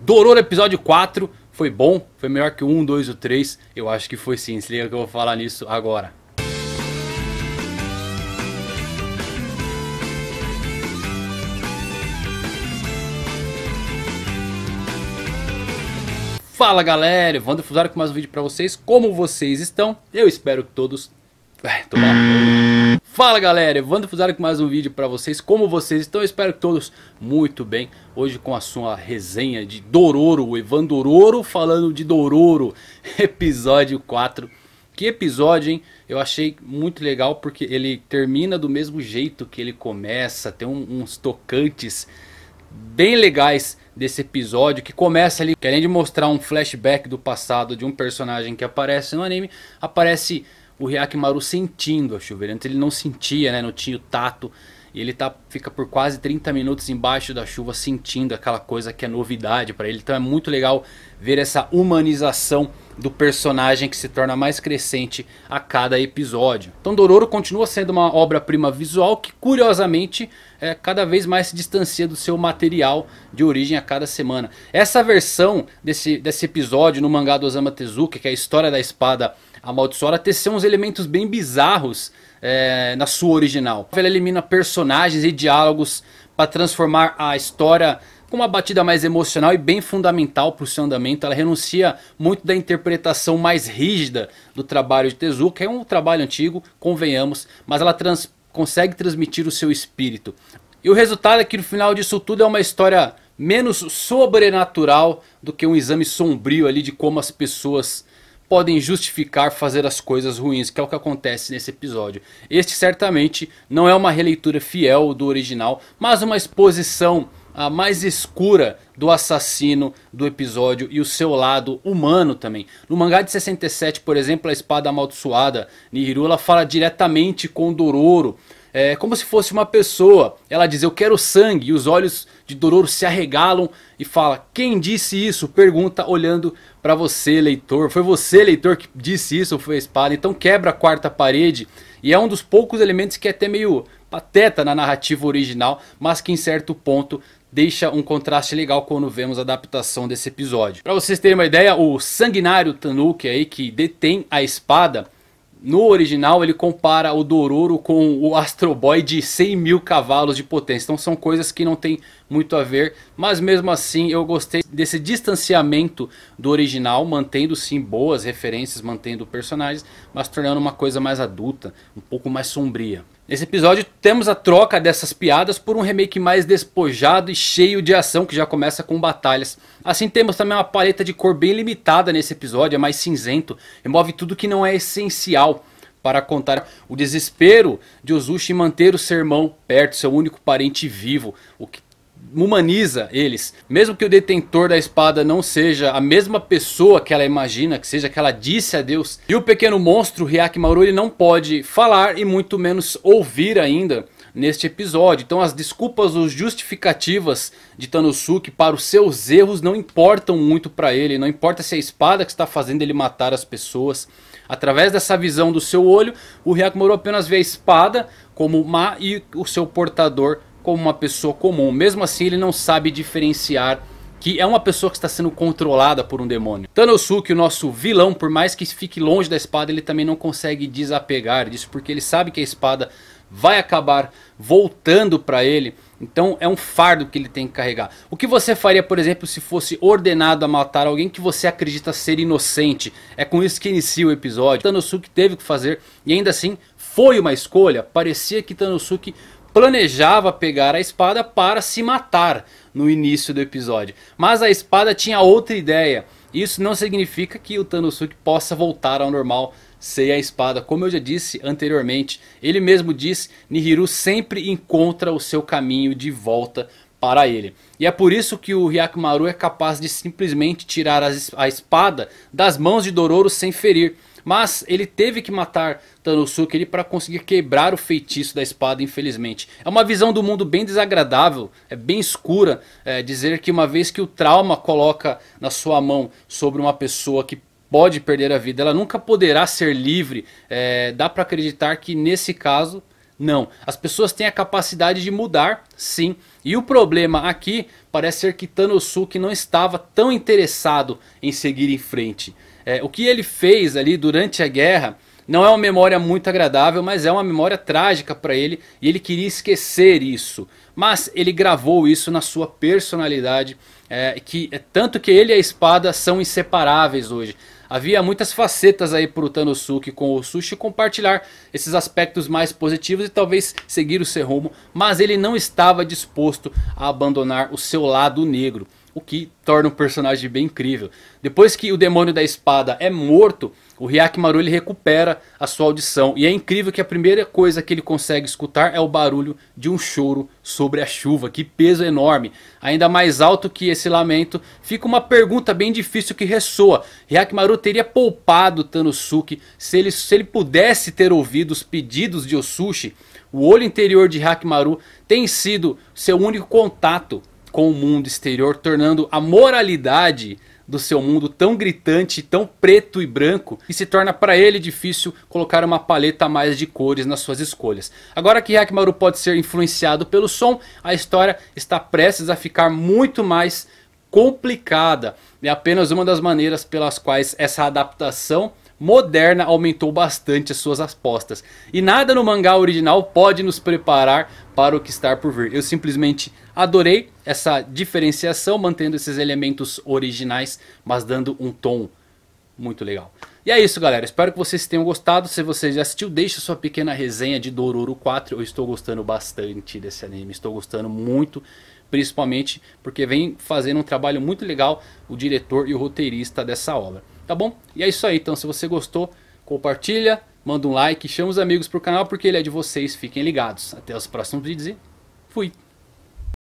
Dororo episódio 4 foi bom, foi melhor que o 1, 2 ou 3. Eu acho que foi sim, se liga que eu vou falar nisso agora. Fala galera, Evandro Fusaro com mais um vídeo pra vocês. Como vocês estão? Eu espero que todos é, Fala galera, Evandro Fuzari com mais um vídeo para vocês, como vocês estão? Eu espero que todos muito bem, hoje com a sua resenha de Dororo, o Evandro Dororo falando de Dororo, episódio 4 que episódio, hein? Eu achei muito legal porque ele termina do mesmo jeito que ele começa. Tem um, uns tocantes bem legais desse episódio que começa ali, que além de mostrar um flashback do passado de um personagem que aparece no anime, aparece o Riakimaru sentindo a chuva. Antes ele não sentia, né? Não tinha o tato. E ele tá, fica por quase 30 minutos embaixo da chuva sentindo aquela coisa que é novidade para ele. Então é muito legal ver essa humanização do personagem que se torna mais crescente a cada episódio. Então Dororo continua sendo uma obra-prima visual que curiosamente é, cada vez mais se distancia do seu material de origem a cada semana. Essa versão desse, desse episódio no mangá do Osama Tezuka, que é a história da espada amaldiçoada, teceu uns elementos bem bizarros é, na sua original. Ela elimina personagens e diálogos para transformar a história com uma batida mais emocional e bem fundamental para o seu andamento. Ela renuncia muito da interpretação mais rígida do trabalho de Tezuka, é um trabalho antigo, convenhamos, mas ela trans consegue transmitir o seu espírito. E o resultado é que no final disso tudo é uma história menos sobrenatural do que um exame sombrio ali de como as pessoas podem justificar fazer as coisas ruins, que é o que acontece nesse episódio. Este certamente não é uma releitura fiel do original, mas uma exposição a mais escura do assassino do episódio e o seu lado humano também. No mangá de 67, por exemplo, a espada amaldiçoada, Nihiru, ela fala diretamente com Dororo. É como se fosse uma pessoa. Ela diz, eu quero sangue. E os olhos de Dororo se arregalam e fala, quem disse isso? Pergunta olhando para você, leitor. Foi você, leitor, que disse isso ou foi a espada? Então quebra a quarta parede. E é um dos poucos elementos que é até meio pateta na narrativa original, mas que em certo ponto deixa um contraste legal quando vemos a adaptação desse episódio. Para vocês terem uma ideia, o sanguinário Tanuki aí que detém a espada, no original ele compara o Dororo com o Astro Boy de 100 mil cavalos de potência. Então são coisas que não tem muito a ver. Mas mesmo assim eu gostei desse distanciamento do original. Mantendo sim boas referências, mantendo personagens. Mas tornando uma coisa mais adulta, um pouco mais sombria. Nesse episódio temos a troca dessas piadas por um remake mais despojado e cheio de ação que já começa com batalhas. Assim temos também uma paleta de cor bem limitada nesse episódio, é mais cinzento, remove tudo que não é essencial para contar o desespero de Ozushi em manter o sermão perto, seu único parente vivo, o que humaniza eles. Mesmo que o detentor da espada não seja a mesma pessoa que ela imagina, que seja que ela disse a Deus. E o pequeno monstro Hyakimaru ele não pode falar e muito menos ouvir ainda neste episódio. Então as desculpas ou justificativas de Tanosuke para os seus erros não importam muito para ele. Não importa se é a espada que está fazendo ele matar as pessoas. Através dessa visão do seu olho, o Hyakumaru apenas vê a espada como má e o seu portador como uma pessoa comum. Mesmo assim, ele não sabe diferenciar que é uma pessoa que está sendo controlada por um demônio. Tanosuke, o nosso vilão, por mais que fique longe da espada, ele também não consegue desapegar disso, porque ele sabe que a espada vai acabar voltando para ele. Então é um fardo que ele tem que carregar. O que você faria, por exemplo, se fosse ordenado a matar alguém que você acredita ser inocente? É com isso que inicia o episódio. Tanosuke teve que fazer e ainda assim foi uma escolha. Parecia que Tanosuke planejava pegar a espada para se matar no início do episódio. Mas a espada tinha outra ideia. Isso não significa que o Tanosuke possa voltar ao normal sem a espada. Como eu já disse anteriormente, ele mesmo diz, Nihiru sempre encontra o seu caminho de volta para ele. E é por isso que o Hyakumaru é capaz de simplesmente tirar a espada das mãos de Dororo sem ferir. Mas ele teve que matar Tanosuke para conseguir quebrar o feitiço da espada, infelizmente. É uma visão do mundo bem desagradável, é bem escura. É, dizer que uma vez que o trauma coloca na sua mão sobre uma pessoa que pode perder a vida, ela nunca poderá ser livre. É, dá para acreditar que nesse caso não, as pessoas têm a capacidade de mudar, sim. E o problema aqui parece ser que Tanosuke não estava tão interessado em seguir em frente. É, o que ele fez ali durante a guerra não é uma memória muito agradável, mas é uma memória trágica para ele e ele queria esquecer isso. Mas ele gravou isso na sua personalidade, é, que é tanto que ele e a espada são inseparáveis hoje. Havia muitas facetas aí pro Tanosuke com o Sushi compartilhar esses aspectos mais positivos e talvez seguir o seu rumo, mas ele não estava disposto a abandonar o seu lado negro o que torna o personagem bem incrível. Depois que o demônio da espada é morto, o Hyakimaru ele recupera a sua audição. E é incrível que a primeira coisa que ele consegue escutar é o barulho de um choro sobre a chuva. Que peso enorme! Ainda mais alto que esse lamento, fica uma pergunta bem difícil que ressoa. Hyakimaru teria poupado Tanosuke se ele, se ele pudesse ter ouvido os pedidos de Osushi. O olho interior de Hakimaru tem sido seu único contato com o mundo exterior, tornando a moralidade do seu mundo tão gritante, tão preto e branco, e se torna para ele difícil colocar uma paleta a mais de cores nas suas escolhas. Agora que Hakimaru pode ser influenciado pelo som, a história está prestes a ficar muito mais complicada. É apenas uma das maneiras pelas quais essa adaptação Moderna aumentou bastante as suas apostas. E nada no mangá original pode nos preparar para o que está por vir. Eu simplesmente adorei essa diferenciação, mantendo esses elementos originais, mas dando um tom muito legal. E é isso galera, espero que vocês tenham gostado, se você já assistiu deixa sua pequena resenha de Dororo 4, eu estou gostando bastante desse anime, estou gostando muito, principalmente porque vem fazendo um trabalho muito legal o diretor e o roteirista dessa obra tá bom? E é isso aí, então se você gostou, compartilha, manda um like, chama os amigos pro canal porque ele é de vocês, fiquem ligados. Até os próximos vídeos e fui!